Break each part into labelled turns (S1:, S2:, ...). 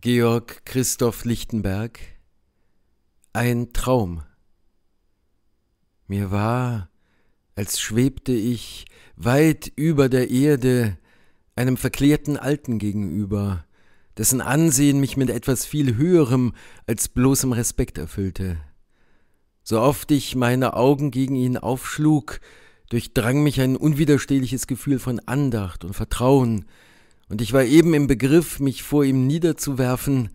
S1: Georg Christoph Lichtenberg Ein Traum Mir war, als schwebte ich weit über der Erde einem verklärten Alten gegenüber, dessen Ansehen mich mit etwas viel Höherem als bloßem Respekt erfüllte. So oft ich meine Augen gegen ihn aufschlug, durchdrang mich ein unwiderstehliches Gefühl von Andacht und Vertrauen, und ich war eben im Begriff, mich vor ihm niederzuwerfen,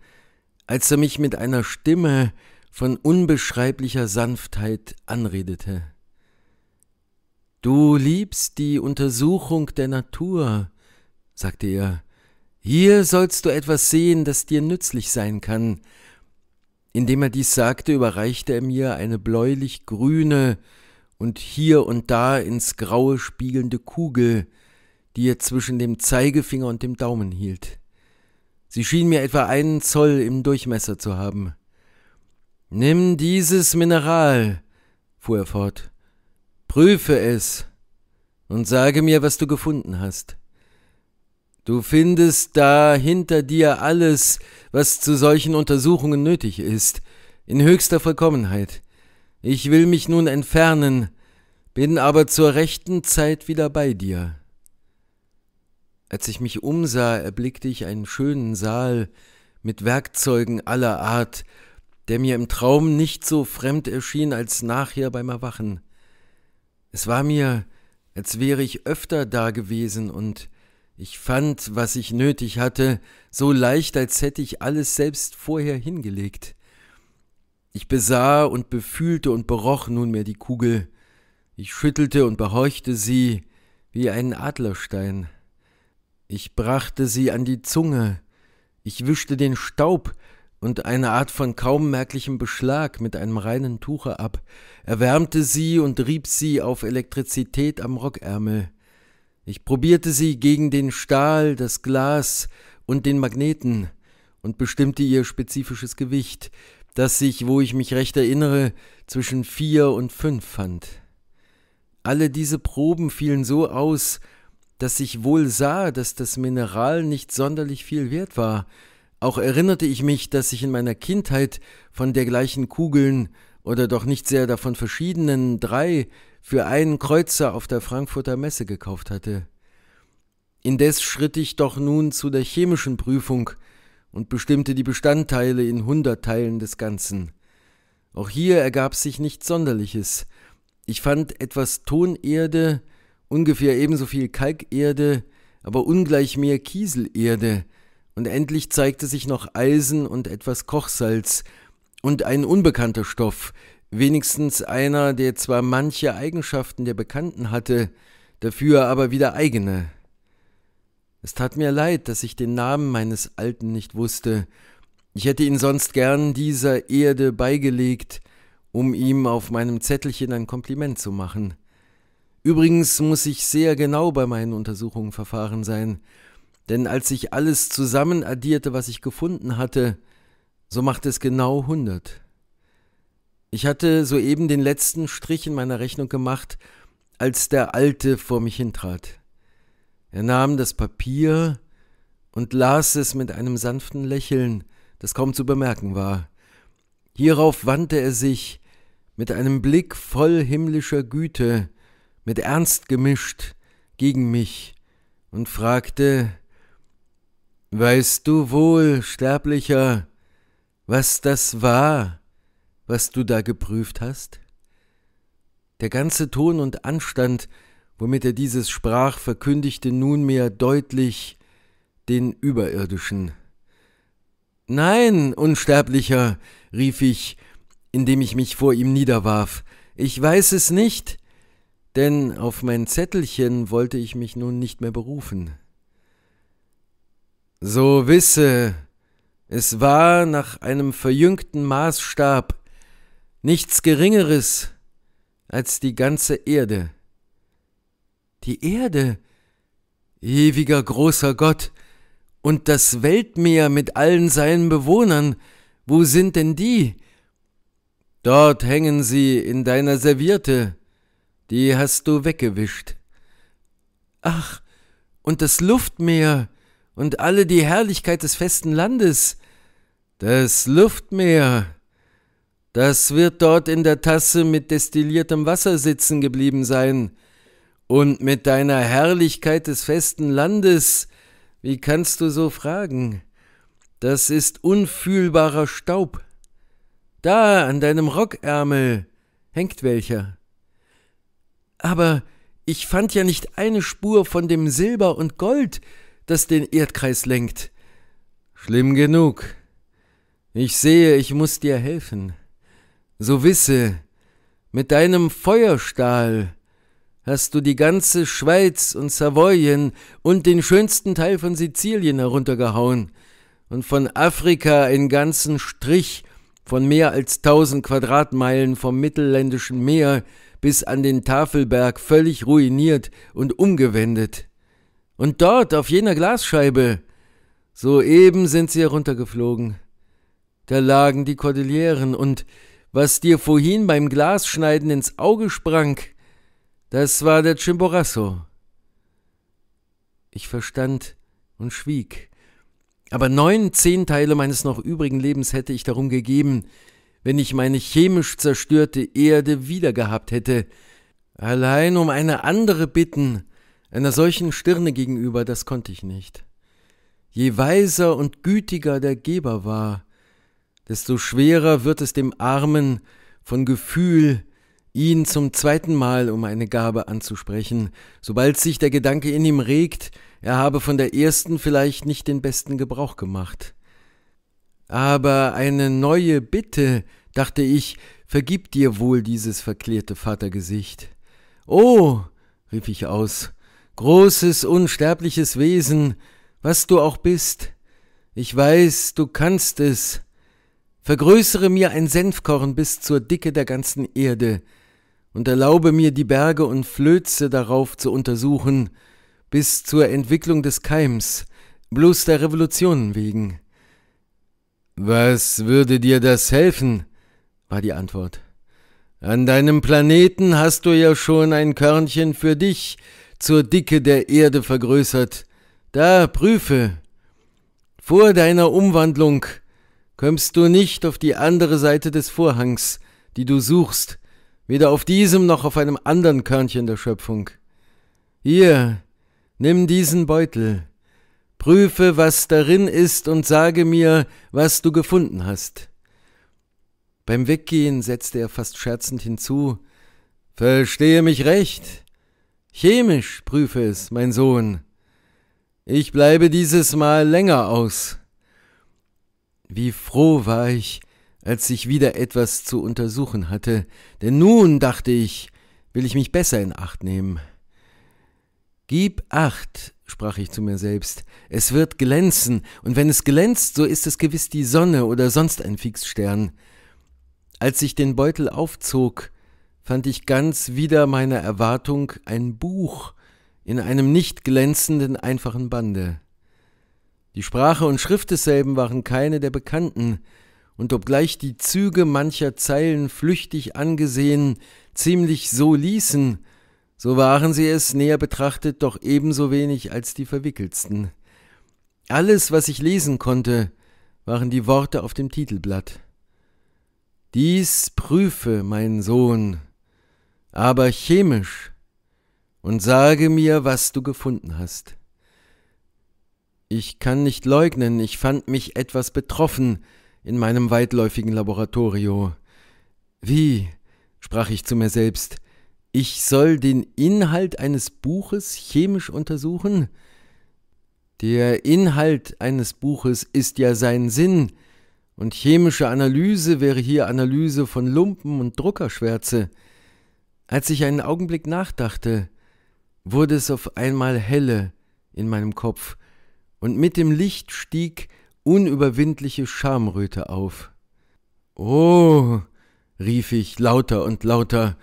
S1: als er mich mit einer Stimme von unbeschreiblicher Sanftheit anredete. Du liebst die Untersuchung der Natur, sagte er, hier sollst du etwas sehen, das dir nützlich sein kann. Indem er dies sagte, überreichte er mir eine bläulich grüne und hier und da ins Graue spiegelnde Kugel, die er zwischen dem Zeigefinger und dem Daumen hielt. Sie schien mir etwa einen Zoll im Durchmesser zu haben. Nimm dieses Mineral, fuhr er fort, prüfe es und sage mir, was du gefunden hast. Du findest da hinter dir alles, was zu solchen Untersuchungen nötig ist, in höchster Vollkommenheit. Ich will mich nun entfernen, bin aber zur rechten Zeit wieder bei dir. Als ich mich umsah, erblickte ich einen schönen Saal mit Werkzeugen aller Art, der mir im Traum nicht so fremd erschien als nachher beim Erwachen. Es war mir, als wäre ich öfter da gewesen und ich fand, was ich nötig hatte, so leicht, als hätte ich alles selbst vorher hingelegt. Ich besah und befühlte und beroch nunmehr die Kugel. Ich schüttelte und behorchte sie wie einen Adlerstein. Ich brachte sie an die Zunge, ich wischte den Staub und eine Art von kaum merklichem Beschlag mit einem reinen Tuche ab, erwärmte sie und rieb sie auf Elektrizität am Rockärmel. Ich probierte sie gegen den Stahl, das Glas und den Magneten und bestimmte ihr spezifisches Gewicht, das sich, wo ich mich recht erinnere, zwischen vier und fünf fand. Alle diese Proben fielen so aus, dass ich wohl sah, dass das Mineral nicht sonderlich viel wert war. Auch erinnerte ich mich, dass ich in meiner Kindheit von dergleichen Kugeln oder doch nicht sehr davon verschiedenen drei für einen Kreuzer auf der Frankfurter Messe gekauft hatte. Indes schritt ich doch nun zu der chemischen Prüfung und bestimmte die Bestandteile in hundert Teilen des Ganzen. Auch hier ergab sich nichts Sonderliches. Ich fand etwas Tonerde, ungefähr ebenso viel Kalkerde, aber ungleich mehr Kieselerde, und endlich zeigte sich noch Eisen und etwas Kochsalz und ein unbekannter Stoff, wenigstens einer, der zwar manche Eigenschaften der Bekannten hatte, dafür aber wieder eigene. Es tat mir leid, dass ich den Namen meines Alten nicht wusste, ich hätte ihn sonst gern dieser Erde beigelegt, um ihm auf meinem Zettelchen ein Kompliment zu machen. Übrigens muss ich sehr genau bei meinen Untersuchungen verfahren sein, denn als ich alles zusammen addierte, was ich gefunden hatte, so machte es genau hundert. Ich hatte soeben den letzten Strich in meiner Rechnung gemacht, als der Alte vor mich hintrat. Er nahm das Papier und las es mit einem sanften Lächeln, das kaum zu bemerken war. Hierauf wandte er sich mit einem Blick voll himmlischer Güte mit Ernst gemischt, gegen mich und fragte Weißt du wohl, Sterblicher, was das war, was du da geprüft hast? Der ganze Ton und Anstand, womit er dieses sprach, verkündigte nunmehr deutlich den Überirdischen. Nein, Unsterblicher, rief ich, indem ich mich vor ihm niederwarf, ich weiß es nicht, denn auf mein Zettelchen wollte ich mich nun nicht mehr berufen. So wisse, es war nach einem verjüngten Maßstab nichts Geringeres als die ganze Erde. Die Erde, ewiger großer Gott, und das Weltmeer mit allen seinen Bewohnern, wo sind denn die? Dort hängen sie in deiner Serviette, die hast du weggewischt. Ach, und das Luftmeer und alle die Herrlichkeit des festen Landes. Das Luftmeer. Das wird dort in der Tasse mit destilliertem Wasser sitzen geblieben sein. Und mit deiner Herrlichkeit des festen Landes, wie kannst du so fragen? Das ist unfühlbarer Staub. Da an deinem Rockärmel hängt welcher. Aber ich fand ja nicht eine Spur von dem Silber und Gold, das den Erdkreis lenkt. Schlimm genug. Ich sehe, ich muß dir helfen. So wisse, mit deinem Feuerstahl hast du die ganze Schweiz und Savoyen und den schönsten Teil von Sizilien heruntergehauen und von Afrika einen ganzen Strich von mehr als tausend Quadratmeilen vom mittelländischen Meer bis an den Tafelberg völlig ruiniert und umgewendet. Und dort, auf jener Glasscheibe, soeben sind sie heruntergeflogen. Da lagen die Kordilleren, und was dir vorhin beim Glasschneiden ins Auge sprang, das war der Chimborazo. Ich verstand und schwieg. Aber neun Zehnteile meines noch übrigen Lebens hätte ich darum gegeben, wenn ich meine chemisch zerstörte Erde wiedergehabt hätte, allein um eine andere bitten, einer solchen Stirne gegenüber, das konnte ich nicht. Je weiser und gütiger der Geber war, desto schwerer wird es dem Armen von Gefühl, ihn zum zweiten Mal um eine Gabe anzusprechen, sobald sich der Gedanke in ihm regt, er habe von der ersten vielleicht nicht den besten Gebrauch gemacht aber eine neue Bitte, dachte ich, vergib dir wohl dieses verklärte Vatergesicht. Oh, rief ich aus, großes, unsterbliches Wesen, was du auch bist, ich weiß, du kannst es. Vergrößere mir ein Senfkorn bis zur Dicke der ganzen Erde und erlaube mir, die Berge und Flöze darauf zu untersuchen, bis zur Entwicklung des Keims, bloß der Revolutionen wegen. Was würde dir das helfen? war die Antwort. An deinem Planeten hast du ja schon ein Körnchen für dich zur Dicke der Erde vergrößert. Da prüfe. Vor deiner Umwandlung kommst du nicht auf die andere Seite des Vorhangs, die du suchst, weder auf diesem noch auf einem anderen Körnchen der Schöpfung. Hier, nimm diesen Beutel. Prüfe, was darin ist, und sage mir, was du gefunden hast. Beim Weggehen setzte er fast scherzend hinzu Verstehe mich recht. Chemisch prüfe es, mein Sohn. Ich bleibe dieses Mal länger aus. Wie froh war ich, als ich wieder etwas zu untersuchen hatte, denn nun, dachte ich, will ich mich besser in Acht nehmen. Gib Acht sprach ich zu mir selbst, es wird glänzen, und wenn es glänzt, so ist es gewiss die Sonne oder sonst ein Fixstern. Als ich den Beutel aufzog, fand ich ganz wider meiner Erwartung ein Buch in einem nicht glänzenden, einfachen Bande. Die Sprache und Schrift desselben waren keine der bekannten, und obgleich die Züge mancher Zeilen flüchtig angesehen ziemlich so ließen, so waren sie es, näher betrachtet, doch ebenso wenig als die verwickeltsten. Alles, was ich lesen konnte, waren die Worte auf dem Titelblatt. Dies prüfe, mein Sohn, aber chemisch, und sage mir, was du gefunden hast. Ich kann nicht leugnen, ich fand mich etwas betroffen in meinem weitläufigen Laboratorio. Wie, sprach ich zu mir selbst, ich soll den Inhalt eines Buches chemisch untersuchen? Der Inhalt eines Buches ist ja sein Sinn, und chemische Analyse wäre hier Analyse von Lumpen und Druckerschwärze. Als ich einen Augenblick nachdachte, wurde es auf einmal helle in meinem Kopf, und mit dem Licht stieg unüberwindliche Schamröte auf. Oh, rief ich lauter und lauter,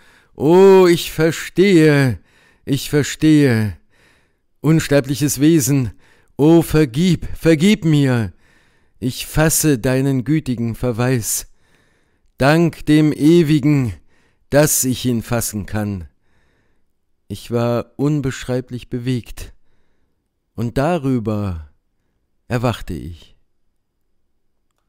S1: Oh, ich verstehe, ich verstehe. Unsterbliches Wesen, oh, vergib, vergib mir. Ich fasse deinen gütigen Verweis. Dank dem Ewigen, dass ich ihn fassen kann. Ich war unbeschreiblich bewegt, und darüber erwachte ich.